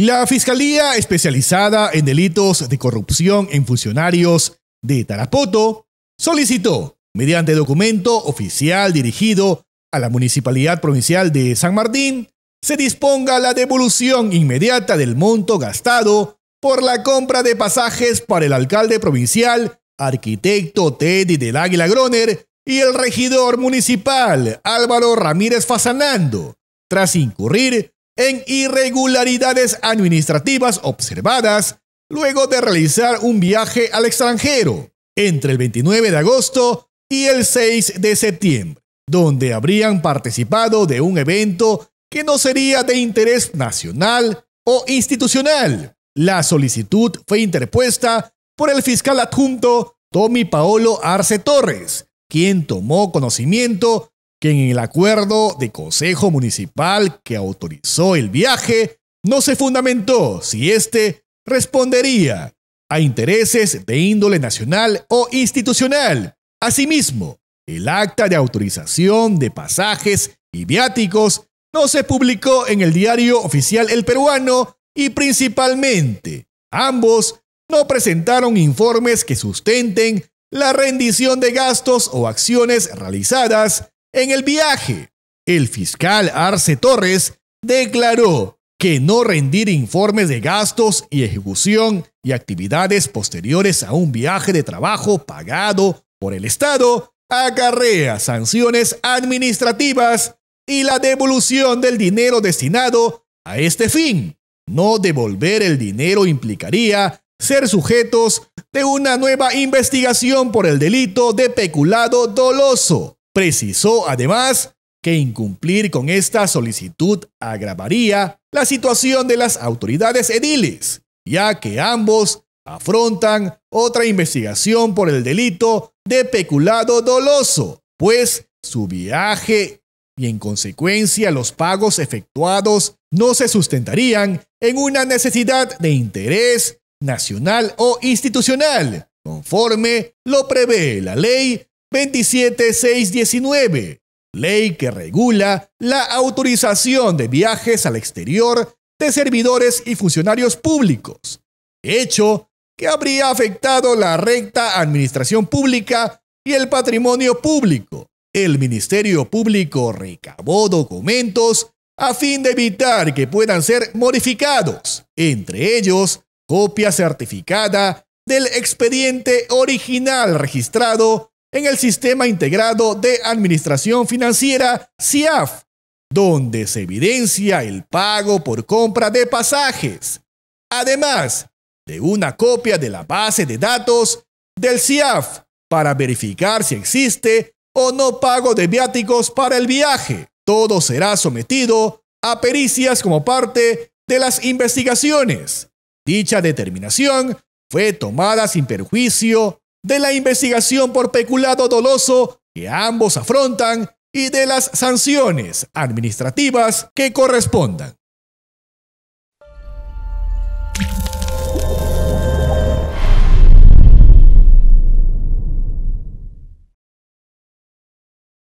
La Fiscalía Especializada en Delitos de Corrupción en Funcionarios de Tarapoto solicitó, mediante documento oficial dirigido a la Municipalidad Provincial de San Martín, se disponga la devolución inmediata del monto gastado por la compra de pasajes para el alcalde provincial, arquitecto Teddy del Águila Groner, y el regidor municipal Álvaro Ramírez Fasanando, tras incurrir en irregularidades administrativas observadas luego de realizar un viaje al extranjero entre el 29 de agosto y el 6 de septiembre, donde habrían participado de un evento que no sería de interés nacional o institucional. La solicitud fue interpuesta por el fiscal adjunto Tommy Paolo Arce Torres, quien tomó conocimiento quien en el acuerdo de consejo municipal que autorizó el viaje no se fundamentó si éste respondería a intereses de índole nacional o institucional. Asimismo, el acta de autorización de pasajes y viáticos no se publicó en el diario oficial El Peruano y principalmente ambos no presentaron informes que sustenten la rendición de gastos o acciones realizadas en el viaje, el fiscal Arce Torres declaró que no rendir informes de gastos y ejecución y actividades posteriores a un viaje de trabajo pagado por el Estado acarrea sanciones administrativas y la devolución del dinero destinado a este fin. No devolver el dinero implicaría ser sujetos de una nueva investigación por el delito de peculado doloso Precisó además que incumplir con esta solicitud agravaría la situación de las autoridades ediles, ya que ambos afrontan otra investigación por el delito de peculado doloso, pues su viaje y en consecuencia los pagos efectuados no se sustentarían en una necesidad de interés nacional o institucional, conforme lo prevé la ley 27619, ley que regula la autorización de viajes al exterior de servidores y funcionarios públicos, hecho que habría afectado la recta administración pública y el patrimonio público. El Ministerio Público recabó documentos a fin de evitar que puedan ser modificados, entre ellos copia certificada del expediente original registrado en el Sistema Integrado de Administración Financiera, CIAF, donde se evidencia el pago por compra de pasajes, además de una copia de la base de datos del CIAF para verificar si existe o no pago de viáticos para el viaje. Todo será sometido a pericias como parte de las investigaciones. Dicha determinación fue tomada sin perjuicio de la investigación por peculado doloso que ambos afrontan y de las sanciones administrativas que correspondan.